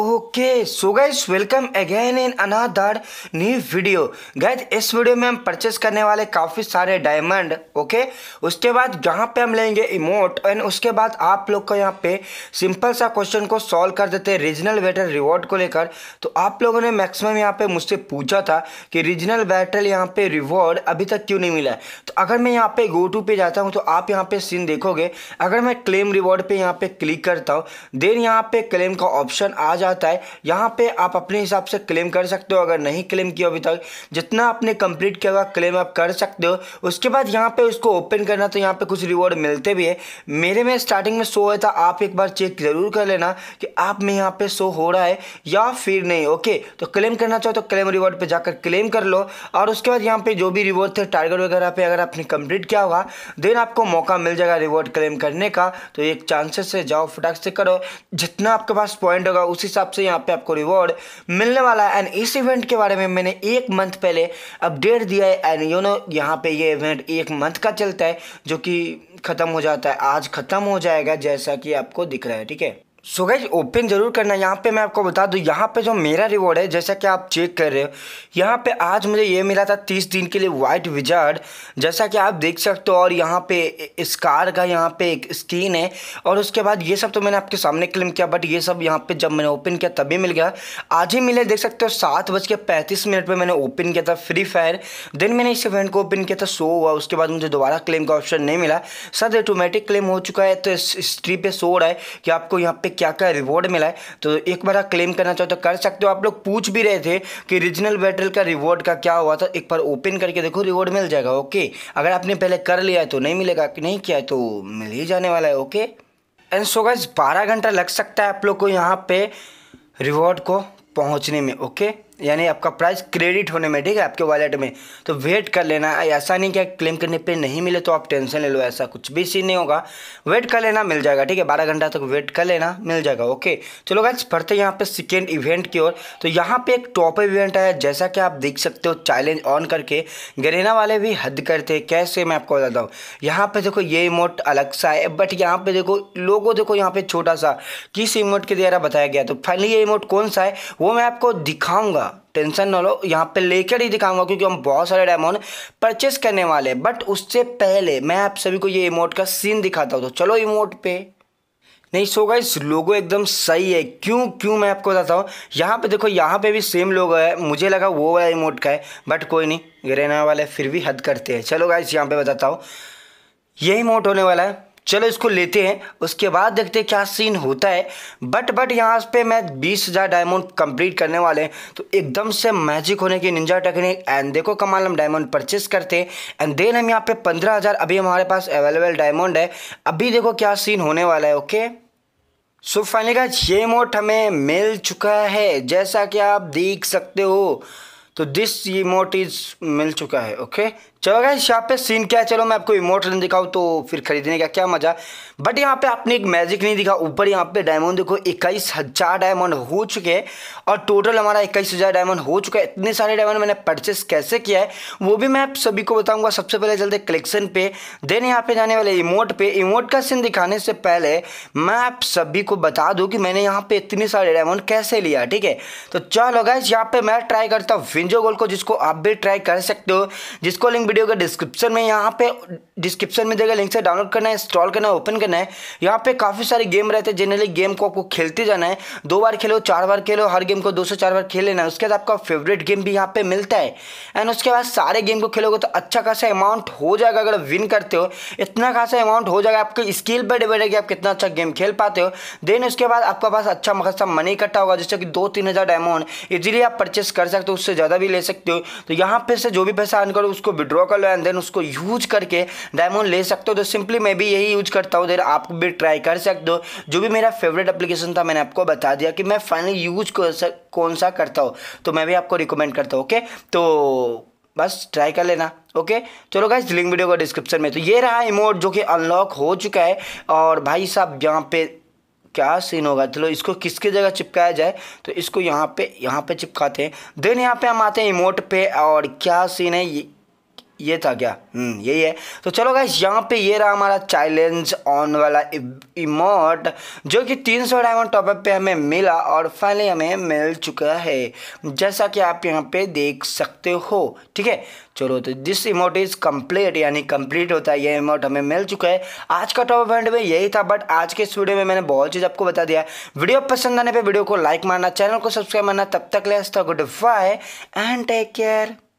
Okay so guys welcome again in another new video guys इस video में हम purchase करने वाले काफ़ी सारे डायमंड ओके okay? उसके बाद यहाँ पे हम लेंगे इमोट एंड उसके बाद आप लोग को यहाँ पे सिंपल सा क्वेश्चन को सॉल्व कर देते हैं रीजनल बैटल रिवॉर्ड को लेकर तो आप लोगों ने मैक्सिमम यहाँ पे मुझसे पूछा था कि रीजनल बैटल यहाँ पे रिवॉर्ड अभी तक क्यों नहीं मिला है तो अगर मैं यहाँ पे गो टू पे जाता हूँ तो आप यहाँ पे सीन देखोगे अगर मैं क्लेम रिवॉर्ड पे यहाँ पे क्लिक करता हूँ देन यहाँ पे क्लेम का ऑप्शन आ जाता जाता है यहाँ पे आप अपने हिसाब से क्लेम कर सकते हो अगर नहीं क्लेम किया अभी तक जितना आपने कंप्लीट किया होगा क्लेम आप कर सकते हो उसके बाद यहाँ पे उसको ओपन करना तो यहाँ पे कुछ रिवॉर्ड मिलते भी है मेरे में स्टार्टिंग में शो होया था आप एक बार चेक ज़रूर कर लेना कि आप में यहाँ पे शो हो रहा है या फिर नहीं ओके तो क्लेम करना चाहो तो क्लेम रिवॉर्ड पर जाकर क्लेम कर लो और उसके बाद यहाँ पे जो भी रिवॉर्ड थे टारगेट वगैरह पे अगर आपने कंप्लीट किया होगा देन आपको मौका मिल जाएगा रिवॉर्ड क्लेम करने का तो एक चांसेस है जाओ फटाक से करो जितना आपके पास पॉइंट होगा उसी हिसाब से यहाँ पे आपको रिवॉर्ड मिलने वाला है एंड इस इवेंट के बारे में मैंने एक मंथ पहले अपडेट दिया है एंड यू नो यहाँ पे ये इवेंट एक मंथ का चलता है जो कि ख़त्म हो जाता है आज ख़त्म हो जाएगा जैसा कि आपको दिख रहा है ठीक है सो गई ओपन ज़रूर करना यहाँ पे मैं आपको बता दूँ यहाँ पे जो मेरा रिवॉर्ड है जैसा कि आप चेक कर रहे हो यहाँ पे आज मुझे ये मिला था तीस दिन के लिए वाइट विजार्ड जैसा कि आप देख सकते हो और यहाँ पे इस कार का यहाँ पे एक स्क्रीन है और उसके बाद ये सब तो मैंने आपके सामने क्लेम किया बट ये सब यहाँ पर जब मैंने ओपन किया तभी मिल गया आज ही मिले देख सकते हो सात बज के पैंतीस मिनट पर मैंने ओपन किया था फ्री फायर देन मैंने इस इवेंट को ओपन किया था शो हुआ उसके बाद मुझे दोबारा क्लेम का ऑप्शन नहीं मिला सर ऑटोमेटिक क्लेम हो चुका है तो इस स्ट्री पर शो रहा है कि आपको यहाँ पे क्या क्या रिवॉर्ड मिला है तो एक बार आप क्लेम करना चाहो तो कर सकते हो आप लोग पूछ भी रहे थे कि रीजनल बैटल का रिवॉर्ड का क्या हुआ था एक बार ओपन करके देखो रिवॉर्ड मिल जाएगा ओके अगर आपने पहले कर लिया है तो नहीं मिलेगा नहीं किया है तो मिल ही जाने वाला है ओके एंड सो गाइज बारह घंटा लग सकता है आप लोग को यहाँ पे रिवॉर्ड को पहुँचने में ओके यानी आपका प्राइस क्रेडिट होने में ठीक है आपके वॉलेट में तो वेट कर लेना ऐसा नहीं क्या क्लेम करने पे नहीं मिले तो आप टेंशन ले लो ऐसा कुछ भी सीन नहीं होगा वेट कर लेना मिल जाएगा ठीक है बारह घंटा तक तो वेट कर लेना मिल जाएगा ओके चलो गाइज पढ़ते यहाँ पे सेकेंड इवेंट की ओर तो यहाँ पे एक टॉप इवेंट आया जैसा कि आप देख सकते हो चैलेंज ऑन करके गरेना वाले भी हद करते हैं कैसे मैं आपको बताता हूँ यहाँ पे देखो ये इमोट अलग सा है बट यहाँ पे देखो लोगो देखो यहाँ पे छोटा सा किस इमोट के द्वारा बताया गया तो फाइनली ये इमोट कौन सा है वो मैं आपको दिखाऊंगा टेंशन ना लो यहाँ पे लेकर ही दिखाऊंगा क्योंकि हम बहुत सारे डायमंड परचेस करने वाले हैं बट उससे पहले मैं आप सभी को ये इमोट का सीन दिखाता हूँ तो चलो इमोट पे नहीं सो गाइस लोगो एकदम सही है क्यों क्यों मैं आपको बताता हूँ यहाँ पे देखो यहाँ पे भी सेम लोगो है मुझे लगा वो वाला इमोट का है बट कोई नहीं रहने वाले फिर भी हद करते हैं चलो गाइस यहाँ पे बताता हूँ यही इमोट होने वाला है चलो इसको लेते हैं उसके बाद देखते हैं क्या सीन होता है बट बट यहाँ पे मैं बीस हज़ार डायमंड कंप्लीट करने वाले हैं तो एकदम से मैजिक होने की निंजा टेक्निक एंड देखो कमाल हम डायमंड परचेस करते हैं एंड देन हम यहाँ पे पंद्रह हज़ार अभी हमारे पास अवेलेबल डायमंड है अभी देखो क्या सीन होने वाला है ओके सो फाइनली का ये मोट हमें मिल चुका है जैसा कि आप देख सकते हो तो दिस इमोट इज मिल चुका है ओके चलो गाइस यहाँ पे सीन क्या है चलो मैं आपको इमोट नहीं दिखाऊँ तो फिर खरीदने का क्या मज़ा बट यहाँ पे आपने एक मैजिक नहीं दिखा ऊपर यहाँ पे डायमंड देखो इक्कीस हज़ार डायमंड हो चुके हैं और टोटल हमारा इक्कीस हज़ार डायमंड हो चुका है इतने सारे डायमंड मैंने परचेस कैसे किया है वो भी मैं आप सभी को बताऊँगा सबसे पहले चलते कलेक्शन पे देन यहाँ पे जाने वाले इमोट पे इमोट का सीन दिखाने से पहले मैं आप सभी को बता दूँ कि मैंने यहाँ पे इतने सारे डायमंड कैसे लिया ठीक है तो चलो गाइस यहाँ पे मैं ट्राई करता हूँ एनजियो गोल को जिसको आप भी ट्राई कर सकते हो जिसको लिंक वीडियो का डिस्क्रिप्शन में यहाँ पे डिस्क्रिप्शन में देगा लिंक से डाउनलोड करना है इंस्टॉल करना है ओपन करना है यहाँ पे काफ़ी सारे गेम रहते हैं जनरली गेम को आपको खेलते जाना है दो बार खेलो चार बार खेलो हर गेम को दो से चार बार खेल लेना है उसके बाद आपका फेवरेट गेम भी यहाँ पे मिलता है एंड उसके बाद सारे गेम को खेलोगे तो अच्छा खासा अमाउंट हो जाएगा अगर विन करते हो इतना खासा अमाउंट हो जाएगा आपके स्किल पर डिपेंड है कि आप कितना अच्छा गेम खेल पाते हो देन उसके बाद आपका पास अच्छा खासा मनी इकट्ठा होगा जैसे कि दो तीन हज़ार डायमंड इजीली आप परचेस कर सकते हो उससे ज़्यादा भी ले सकते हो तो यहाँ पे से जो भी पैसा अर्न करो उसको विड्रॉ कर लो एंड देन उसको यूज करके डायमंड ले सकते हो तो सिंपली मैं भी यही यूज करता हूँ देर आप भी ट्राई कर सकते हो जो भी मेरा फेवरेट अप्लीकेशन था मैंने आपको बता दिया कि मैं फाइनली यूज कौन सा करता हूँ तो मैं भी आपको रिकमेंड करता हूँ ओके तो बस ट्राई कर लेना ओके चलो गाइस लिंक वीडियो का डिस्क्रिप्शन में तो ये रहा इमोट जो कि अनलॉक हो चुका है और भाई साहब यहाँ पे क्या सीन होगा चलो इसको किसके जगह चिपकाया जाए तो इसको यहाँ पे यहाँ पे चिपकाते हैं देन यहाँ पे हम आते हैं इमोट पे और क्या सीन है ये ये था क्या हम्म, यही है तो चलो गाइस यहाँ पे ये रहा हमारा चैलेंज ऑन वाला इमोट जो कि 300 डायमंड टॉपअप पे हमें मिला और फाइनली हमें मिल चुका है जैसा कि आप यहाँ पे देख सकते हो ठीक है चलो तो दिस इमोट इज़ कंप्लीट यानी कंप्लीट होता है ये इमोट हमें मिल चुका है आज का टॉप एंड में यही था बट आज के इस वीडियो में मैंने बहुत चीज़ आपको बता दिया वीडियो पसंद आने पर वीडियो को लाइक मारना चैनल को सब्सक्राइब मारना तब तक ले good bye and take care